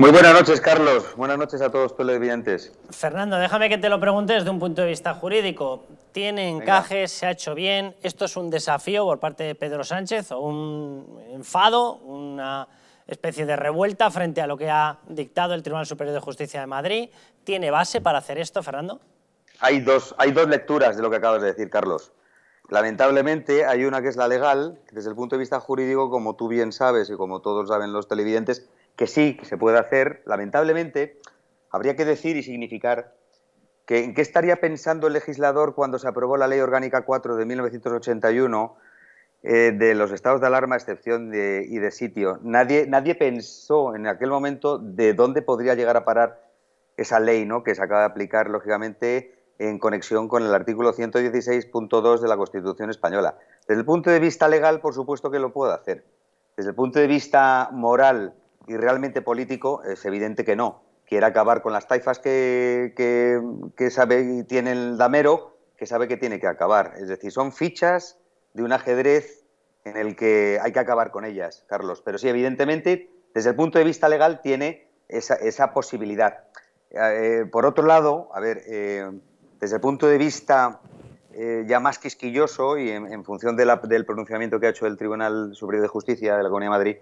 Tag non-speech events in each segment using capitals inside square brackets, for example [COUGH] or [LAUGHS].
Muy buenas noches, Carlos. Buenas noches a todos los televidentes. Fernando, déjame que te lo pregunte desde un punto de vista jurídico. ¿Tiene encajes? ¿Se ha hecho bien? ¿Esto es un desafío por parte de Pedro Sánchez o un enfado, una especie de revuelta frente a lo que ha dictado el Tribunal Superior de Justicia de Madrid? ¿Tiene base para hacer esto, Fernando? Hay dos, hay dos lecturas de lo que acabas de decir, Carlos. Lamentablemente hay una que es la legal, que desde el punto de vista jurídico, como tú bien sabes y como todos saben los televidentes, que sí, que se puede hacer, lamentablemente, habría que decir y significar que en qué estaría pensando el legislador cuando se aprobó la Ley Orgánica 4 de 1981 eh, de los estados de alarma, excepción y de sitio. Nadie, nadie pensó en aquel momento de dónde podría llegar a parar esa ley ¿no? que se acaba de aplicar, lógicamente, en conexión con el artículo 116.2 de la Constitución española. Desde el punto de vista legal, por supuesto que lo puede hacer. Desde el punto de vista moral, y realmente político, es evidente que no. Quiere acabar con las taifas que, sabe y tiene el damero, que sabe que tiene que acabar. Es decir, son fichas de un ajedrez en el que hay que acabar con ellas, Carlos. Pero sí, evidentemente, desde el punto de vista legal tiene esa, posibilidad. Eh, eh, por otro lado, a ver, eh, desde el punto de vista ya más quisquilloso y en, función del pronunciamiento que ha hecho el Tribunal Superior de Justicia de la Comunidad de Madrid,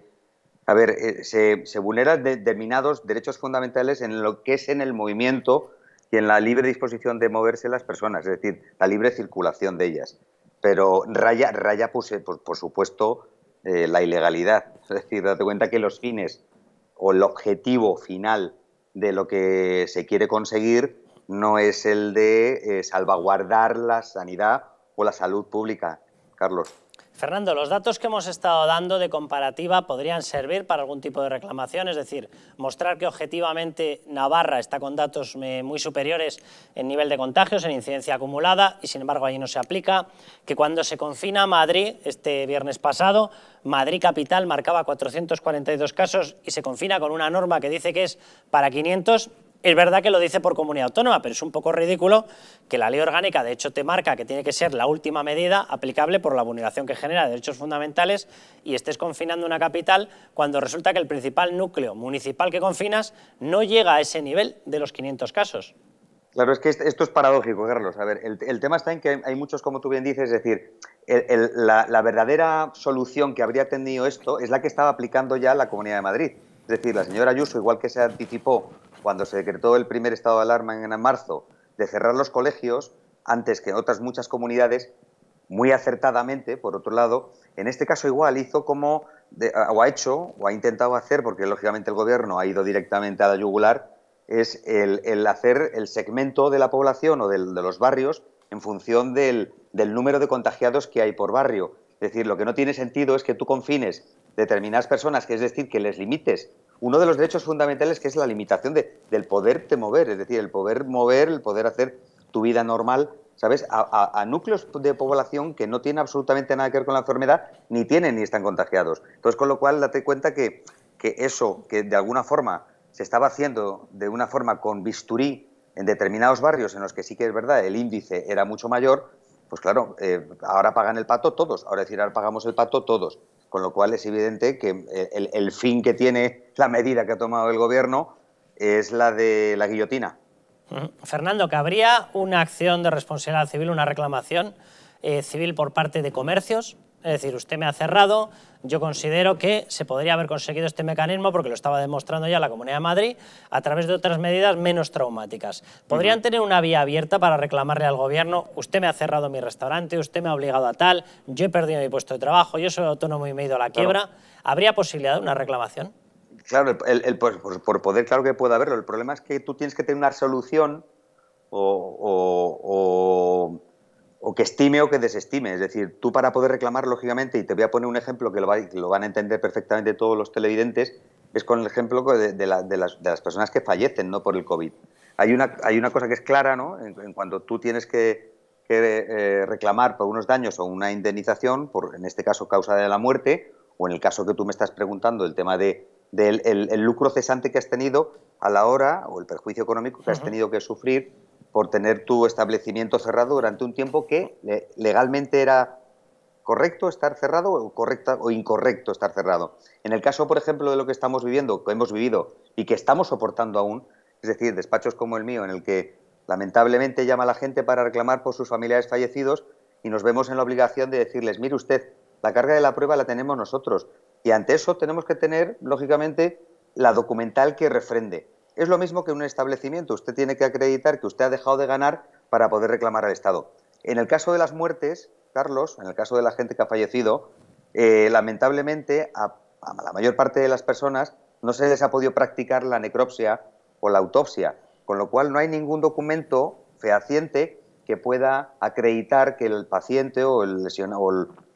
a ver, eh, se, vulneran determinados derechos fundamentales en lo que es en el movimiento y en la libre disposición de moverse las personas, es decir, la libre circulación de ellas. Pero raya, raya pues, eh, por, supuesto, eh, la ilegalidad. [LAUGHS] Es decir, date cuenta que los fines o el objetivo final de lo que se quiere conseguir no es el de salvaguardar la sanidad o la salud pública, Carlos. Fernando, los datos que hemos estado dando de comparativa podrían servir para algún tipo de reclamación, es decir, mostrar que objetivamente Navarra está con datos eh, muy superiores en nivel de contagios, en incidencia acumulada, y sin embargo allí no se aplica, que cuando se confina Madrid, este viernes pasado, Madrid capital marcaba 442 casos y se confina con una norma que dice que es para 500, es verdad que lo dice por comunidad autónoma, pero es un poco ridículo que la ley orgánica, de hecho, te marca que tiene que ser la última medida aplicable por la vulneración que genera derechos fundamentales y estés confinando una capital cuando resulta que el principal núcleo municipal que confinas no llega a ese nivel de los 500 casos. Claro, es que esto es paradójico, Carlos. A ver, el, tema está en que hay muchos, como tú bien dices, es decir, la, la verdadera solución que habría tenido esto es la que estaba aplicando ya la Comunidad de Madrid. Es decir, la señora Ayuso, igual que se anticipó cuando se decretó el primer estado de alarma en marzo, de cerrar los colegios, antes que en otras muchas comunidades, muy acertadamente, por otro lado, en este caso igual hizo como, o ha hecho, o ha intentado hacer, porque lógicamente el gobierno ha ido directamente a la yugular, es el, hacer el segmento de la población o de los barrios en función del, del número de contagiados que hay por barrio. Es decir, lo que no tiene sentido es que tú confines determinadas personas, que es decir, que les limites uno de los derechos fundamentales que es la limitación de, del poderte mover, es decir, el poder mover, el poder hacer tu vida normal, ¿sabes? A, núcleos de población que no tienen absolutamente nada que ver con la enfermedad, ni tienen ni están contagiados. Entonces, con lo cual, date cuenta que, eso, que de alguna forma se estaba haciendo de una forma con bisturí en determinados barrios en los que sí que es verdad el índice era mucho mayor, pues claro, eh, ahora pagan el pato todos, ahora es decir, ahora pagamos el pato todos. Con lo cual es evidente que eh, el, fin que tiene la medida que ha tomado el gobierno es la de la guillotina. Fernando, ¿cabría habría una acción de responsabilidad civil, una reclamación eh, civil por parte de comercios? Es decir, usted me ha cerrado, yo considero que se podría haber conseguido este mecanismo, porque lo estaba demostrando ya la Comunidad de Madrid, a través de otras medidas menos traumáticas. ¿Podrían tener una vía abierta para reclamarle al gobierno, usted me ha cerrado mi restaurante, usted me ha obligado a tal, yo he perdido mi puesto de trabajo, yo soy autónomo y me he ido a la quiebra? ¿Habría posibilidad de una reclamación? Claro, el, pues, pues, por, poder, claro que puede haberlo. El problema es que tú tienes que tener una solución o, o o que estime o que desestime. Es decir, tú para poder reclamar, lógicamente, y te voy a poner un ejemplo que lo, van a entender perfectamente todos los televidentes, es con el ejemplo de, las, personas que fallecen ¿no? por el COVID. Hay una, hay una cosa que es clara, ¿no? en, cuando cuanto tú tienes que, eh, reclamar por unos daños o una indemnización, por, en este caso causa de la muerte, o en el caso que tú me estás preguntando, el tema de, del el, lucro cesante que has tenido a la hora, o el perjuicio económico que has tenido que sufrir por tener tu establecimiento cerrado durante un tiempo que legalmente era correcto estar cerrado o, correcta, o incorrecto estar cerrado. En el caso, por ejemplo, de lo que estamos viviendo, que hemos vivido y que estamos soportando aún, es decir, despachos como el mío, en el que lamentablemente llama la gente para reclamar por sus familiares fallecidos y nos vemos en la obligación de decirles, mire usted, la carga de la prueba la tenemos nosotros y ante eso tenemos que tener, lógicamente, la documental que refrende. Es lo mismo que un establecimiento. Usted tiene que acreditar que usted ha dejado de ganar para poder reclamar al Estado. En el caso de las muertes, Carlos, en el caso de la gente que ha fallecido, eh, lamentablemente a, la mayor parte de las personas no se les ha podido practicar la necropsia o la autopsia, con lo cual no hay ningún documento fehaciente que pueda acreditar que el paciente o el, lesionado,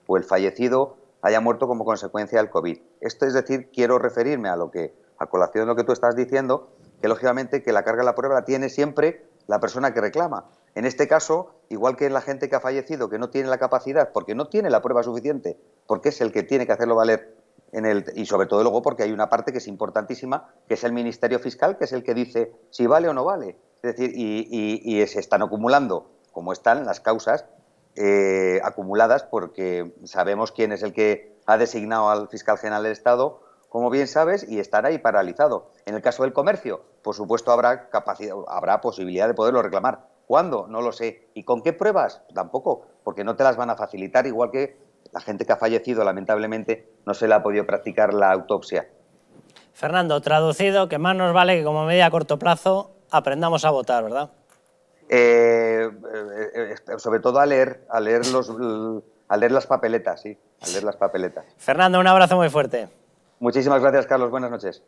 o el fallecido haya muerto como consecuencia del COVID. Esto es decir, quiero referirme a lo que, a colación de lo que tú estás diciendo, que lógicamente que la carga de la prueba la tiene siempre la persona que reclama. En este caso, igual que la gente que ha fallecido, que no tiene la capacidad, porque no tiene la prueba suficiente, porque es el que tiene que hacerlo valer, en y sobre todo luego porque hay una parte que es importantísima, que es el Ministerio Fiscal, que es el que dice si vale o no vale. Es decir, y, se están acumulando, como están las causas eh, acumuladas, porque sabemos quién es el que ha designado al fiscal general del Estado como bien sabes, y estar ahí paralizado. En el caso del comercio, por supuesto, habrá, capacidad, habrá posibilidad de poderlo reclamar. ¿Cuándo? No lo sé. ¿Y con qué pruebas? Tampoco, porque no te las van a facilitar, igual que la gente que ha fallecido, lamentablemente, no se le ha podido practicar la autopsia. Fernando, traducido, que más nos vale que como media a corto plazo aprendamos a votar, ¿verdad? Eh, eh, eh, sobre todo a leer, a leer, los, a leer las papeletas, sí, a leer las papeletas. Fernando, un abrazo muy fuerte. Muchísimas gracias, Carlos. Buenas noches.